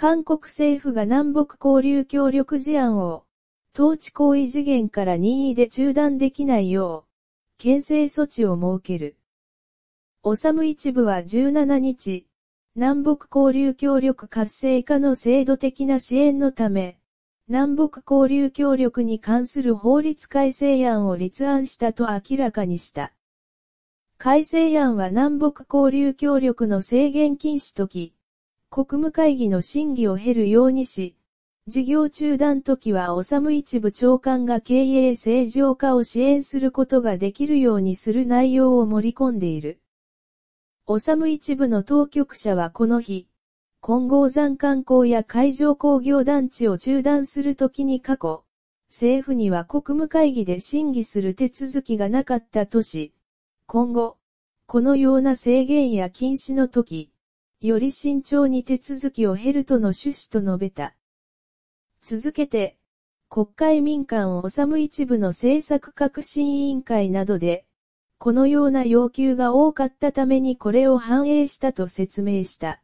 韓国政府が南北交流協力事案を、統治行為次元から任意で中断できないよう、牽制措置を設ける。オサム一部は17日、南北交流協力活性化の制度的な支援のため、南北交流協力に関する法律改正案を立案したと明らかにした。改正案は南北交流協力の制限禁止き、国務会議の審議を経るようにし、事業中断時はおさむ一部長官が経営正常化を支援することができるようにする内容を盛り込んでいる。おさむ一部の当局者はこの日、金剛山観光や海上工業団地を中断するときに過去、政府には国務会議で審議する手続きがなかったとし、今後、このような制限や禁止の時、より慎重に手続きを経るとの趣旨と述べた。続けて、国会民間を治む一部の政策革新委員会などで、このような要求が多かったためにこれを反映したと説明した。